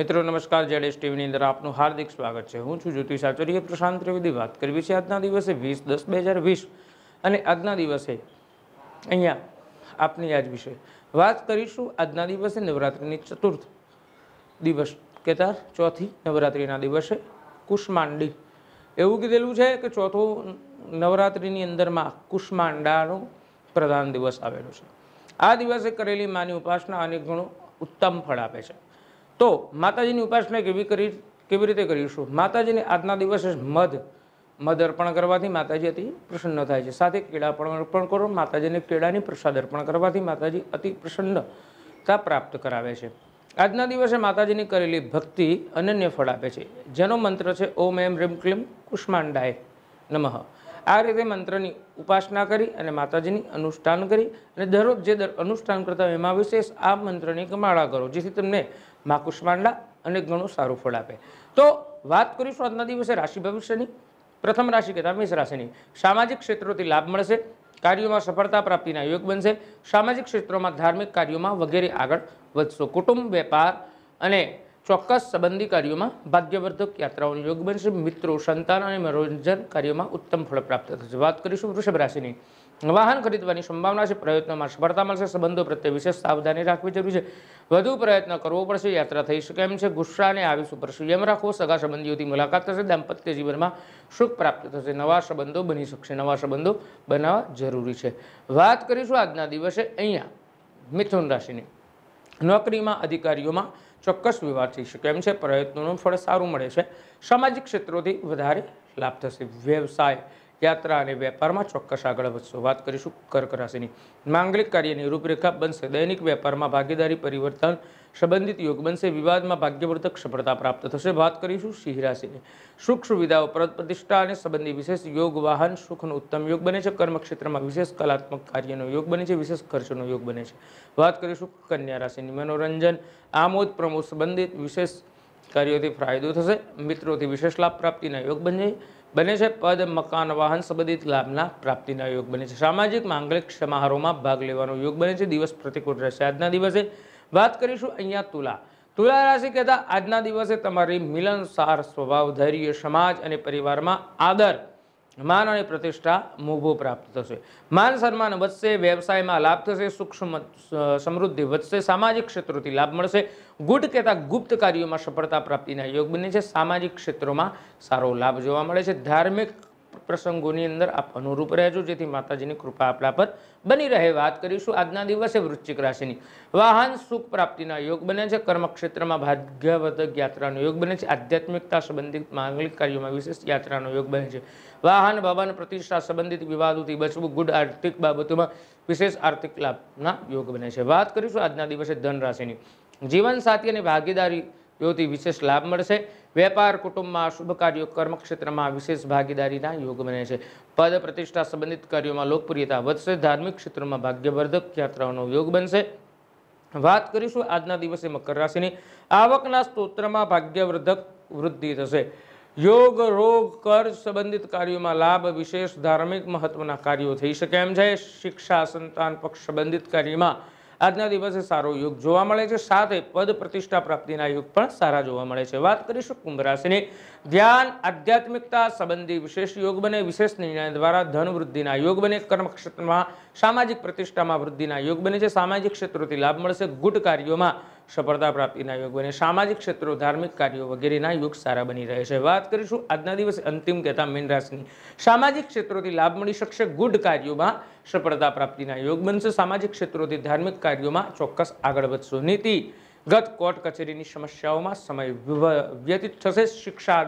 મિત્રો નમસ્કાર જેડેશ ટીવીની અંદર આપનું હાર્દિક સ્વાગત છે હું છું જ્યોતિષ આચાર્ય પ્રશાંત ત્રિવેદી વાત કરવી છે આજના દિવસે વીસ દસ બે હજાર વીસ અને આજના દિવસે અહીંયા આપની આજ વિશે વાત કરીશું આજના દિવસે નવરાત્રિની ચતુર્થ દિવસ કેતાર ચોથી નવરાત્રિના દિવસે કુષ્માંડી એવું કીધેલું છે કે ચોથો નવરાત્રિની અંદરમાં કુષ્માંડાનો પ્રધાન દિવસ આવેલો છે આ દિવસે કરેલી માની ઉપાસના અનેક ગણો ઉત્તમ ફળ આપે છે તો માતાજીની ઉપાસના કેવી કરી કેવી રીતે કરીશું માતાજીને આજના દિવસે મધ મધ અર્પણ કરવાથી માતાજી અતિ પ્રસન્ન થાય છે સાથે કેળા પણ અર્પણ કરો માતાજીને કેળાની પ્રસાદ અર્પણ કરવાથી માતાજી અતિ પ્રસન્નતા પ્રાપ્ત કરાવે છે આજના દિવસે માતાજીની કરેલી ભક્તિ અનન્ય ફળ આપે છે જેનો મંત્ર છે ઓમ એમ રીમ ક્લીમ કુષ્માંડાય નમઃ આ રીતે મંત્રની ઉપાસના કરી અને માતાજીની અનુષ્ઠાન કરી અને દરરોજ જે દર અનુષ્ઠાન કરતા હોય એમાં વિશેષ આ મંત્રની કમાળા કરો જેથી તમને મા કુષ્માંડા અને ઘણું સારું ફળ આપે તો વાત કરીશું આજના દિવસે રાશિ ભવિષ્યની પ્રથમ રાશિ કહેતા મેષ રાશિની સામાજિક ક્ષેત્રોથી લાભ મળશે કાર્યોમાં સફળતા પ્રાપ્તિના યોગ બનશે સામાજિક ક્ષેત્રોમાં ધાર્મિક કાર્યોમાં વગેરે આગળ વધશો કુટુંબ વેપાર અને ચોક્કસ સંબંધી કાર્યોમાં ભાગ્યવર્ધક યાત્રાઓનો યોગ બનશે મિત્રો સંતાન અને મનોરંજન કાર્યોમાં ઉત્તમ ફળ પ્રાપ્ત થશે વાત કરીશું વૃષભ રાશિની વાહન ખરીદવાની સંભાવના છે પ્રયત્નોમાં સફળતા મળશે સંબંધો પ્રત્યે વિશેષ સાવધાની રાખવી જરૂરી છે વધુ પ્રયત્ન કરવો પડશે યાત્રા થઈ શકે એમ છે ગુસ્સાને આવી ઉપર સંયમ રાખવો સગા સંબંધીઓથી મુલાકાત થશે દાંપત્ય જીવનમાં સુખ પ્રાપ્ત થશે નવા સંબંધો બની શકશે નવા સંબંધો બનાવવા જરૂરી છે વાત કરીશું આજના દિવસે અહીંયા મિથુન રાશિની નોકરીમાં અધિકારીઓમાં ચોક્કસ વિવાદ થઈ શકે એમ છે પ્રયત્નોનું ફળ સારું મળે છે સામાજિક ક્ષેત્રોથી વધારે લાભ થશે વ્યવસાય યાત્રા અને વેપારમાં ચોક્કસ આગળ વધશો વાત કરીશું કર્ક રાશિની માંગલિક કાર્યની રૂપરેખા બનશે દૈનિક વેપારમાં ભાગીદારી પરિવર્તન સંબંધિત યોગ બનશે વિવાદમાં ભાગ્યવર્ધક સફળતા પ્રાપ્ત થશે વાત કરીશું સિંહ રાશિની સુખ સુવિધાઓ પ્રતિષ્ઠા અને સંબંધી વિશેષ યોગ વાહન સુખનો ઉત્તમ યોગ બને છે કર્મક્ષેત્રમાં વિશેષ કલાત્મક કાર્યનો યોગ બને છે વિશેષ ખર્ચનો યોગ બને છે વાત કરીશું કન્યા રાશિની મનોરંજન આમોદ પ્રમોદ સંબંધિત વિશેષ કાર્યોથી ફાયદો થશે મિત્રોથી વિશેષ લાભ પ્રાપ્તિના યોગ બને બને છે પદ મકાન વાહન સંબંધિત લાભના પ્રાપ્તિના યોગ બને છે સામાજિક માંગલિક સમારોહમાં ભાગ લેવાનો યોગ બને છે દિવસ પ્રતિકૂળ રહેશે આજના દિવસે વાત કરીશું અહીંયા તુલા તુલા રાશિ કહેતા આજના દિવસે તમારી મિલનસાર સ્વભાવ ધૈર્ય સમાજ અને પરિવારમાં આદર માન અને પ્રતિષ્ઠા મોભો પ્રાપ્ત થશે માન સન્માન વધશે વ્યવસાયમાં લાભ થશે સૂક્ષ્મ સમૃદ્ધિ વધશે સામાજિક ક્ષેત્રોથી લાભ મળશે ગુટ કહેતા ગુપ્ત કાર્યોમાં સફળતા પ્રાપ્તિના યોગ બને છે સામાજિક ક્ષેત્રોમાં સારો લાભ જોવા મળે છે ધાર્મિક પ્રસંગોની અંદર આપ અનુરૂપ રહેજો જેથી માતાજીની કૃપા આપણા પર બની રહે વાત કરીશું આજના દિવસે વૃશ્ચિક રાશિની વાહન સુખ પ્રાપ્તિના યોગ બને છે કર્મક્ષેત્રમાં ભાગ્યવર્ધક યાત્રાનો યોગ બને છે આધ્યાત્મિકતા સંબંધિત માંગલિક કાર્યોમાં વિશેષ યાત્રાનો યોગ બને છે વાહન ભવન પ્રતિષ્ઠા સંબંધિત વિવાદોથી બચવું ગુડ આર્થિક બાબતોમાં વિશેષ આર્થિક લાભના યોગ બને છે વાત કરીશું આજના દિવસે ધન રાશિની જીવનસાથી અને ભાગીદારીઓથી વિશેષ લાભ મળશે વેપાર કુટુંબમાં શુભ કાર્યો કર્મક્ષેત્રમાં વિશેષ ભાગીદારીના યોગ બને છે પદ પ્રતિષ્ઠા સંબંધિત કાર્યોમાં લોકપ્રિયતા વધશે ધાર્મિક ક્ષેત્રમાં ભાગ્યવર્ધક યાત્રાઓનો યોગ બનશે વાત કરીશું આજના દિવસે મકર રાશિની આવકના સ્તોત્રમાં ભાગ્યવર્ધક વૃદ્ધિ થશે યોગ રોગ કર સંબંધિત કાર્યોમાં લાભ વિશેષ ધાર્મિક મહત્વના કાર્યો થઈ શકે એમ છે શિક્ષા સંતાન પક્ષ સંબંધિત કાર્યમાં આજના દિવસે સારો યોગ જોવા મળે છે સાથે પદ પ્રતિષ્ઠા પ્રાપ્તિના યોગ પણ સારા જોવા મળે છે વાત કરીશું કુંભ રાશિની ધ્યાન આધ્યાત્મિકતા સંબંધી વિશેષ યોગ બને વિશેષ નિર્ણય દ્વારા ધન વૃદ્ધિના યોગ બને કર્મક્ષેત્રમાં સામાજિક પ્રતિષ્ઠામાં વૃદ્ધિના યોગ બને છે સામાજિક ક્ષેત્રોથી લાભ મળશે ગુટ કાર્યોમાં સફળતા પ્રાપ્તિના યોગ બને સામાજિક ક્ષેત્રો ધાર્મિક કાર્યો વગેરેના યોગ સારા બની રહે છે વાત કરીશું આજના દિવસે અંતિમ કહેતા મીન રાશિની સામાજિક ક્ષેત્રોથી લાભ મળી શકશે ગુડ કાર્યોમાં સફળતા પ્રાપ્તિના યોગ બનશે સામાજિક ક્ષેત્રોથી ધાર્મિક કાર્યોમાં ચોક્કસ આગળ વધશો નીતિ ગત કોર્ટ કચેરીની સમસ્યાઓમાં સમય વ્યતીત થશે શિક્ષા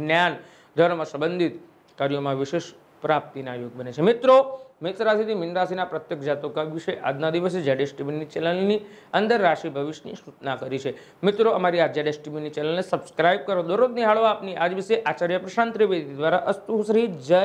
જ્ઞાન ધર્મ સંબંધિત કાર્યોમાં વિશેષ પ્રાપ્તિના યોગ બને છે મિત્રો મિક્સ રાશિથી મીન રાશિના પ્રત્યેક જાતકો વિશે આજના દિવસે જેડ એસટીવીની ચેનલની અંદર રાશિ ભવિષ્યની સૂચના કરી છે મિત્રો અમારી આ જેડ એસટીવીની ચેનલને સબસ્ક્રાઇબ કરો દરરોજ નિહાળો આપની આજ વિશે આચાર્ય પ્રશાંત ત્રિવેદી દ્વારા અસ્તુ શ્રી જય